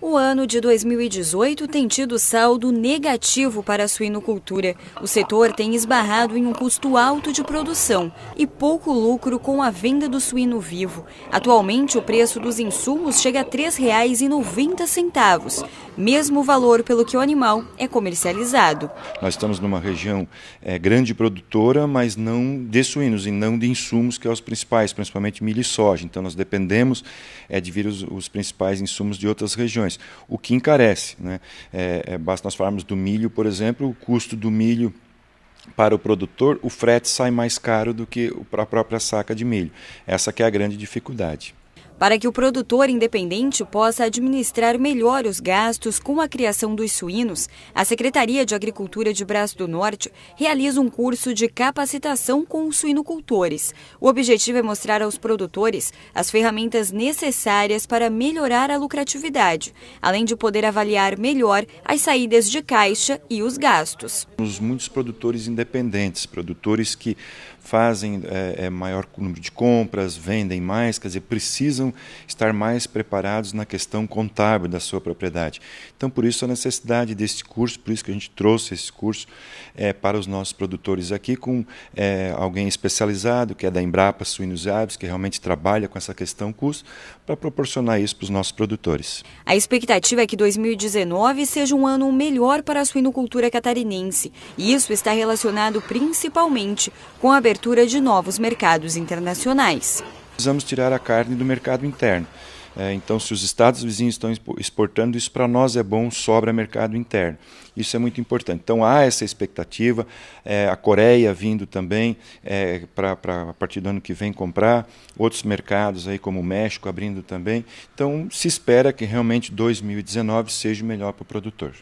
O ano de 2018 tem tido saldo negativo para a suinocultura. O setor tem esbarrado em um custo alto de produção e pouco lucro com a venda do suíno vivo. Atualmente, o preço dos insumos chega a R$ 3,90 mesmo valor pelo que o animal é comercializado. Nós estamos numa região é, grande produtora, mas não de suínos e não de insumos, que são é os principais, principalmente milho e soja. Então nós dependemos é, de vir os, os principais insumos de outras regiões, o que encarece. Né? É, é basta nós falarmos do milho, por exemplo, o custo do milho para o produtor, o frete sai mais caro do que a própria saca de milho. Essa que é a grande dificuldade. Para que o produtor independente possa administrar melhor os gastos com a criação dos suínos, a Secretaria de Agricultura de Braço do Norte realiza um curso de capacitação com os suinocultores. O objetivo é mostrar aos produtores as ferramentas necessárias para melhorar a lucratividade, além de poder avaliar melhor as saídas de caixa e os gastos. Os muitos produtores independentes, produtores que fazem é, maior número de compras, vendem mais, quer dizer, precisam precisam estar mais preparados na questão contábil da sua propriedade. Então, por isso a necessidade desse curso, por isso que a gente trouxe esse curso é, para os nossos produtores aqui, com é, alguém especializado, que é da Embrapa Suínos e Aves, que realmente trabalha com essa questão custo, para proporcionar isso para os nossos produtores. A expectativa é que 2019 seja um ano melhor para a suinocultura catarinense. E isso está relacionado principalmente com a abertura de novos mercados internacionais precisamos tirar a carne do mercado interno. É, então, se os estados vizinhos estão exportando, isso para nós é bom, sobra mercado interno. Isso é muito importante. Então, há essa expectativa. É, a Coreia vindo também é, para, a partir do ano que vem, comprar. Outros mercados, aí, como o México, abrindo também. Então, se espera que realmente 2019 seja melhor para o produtor.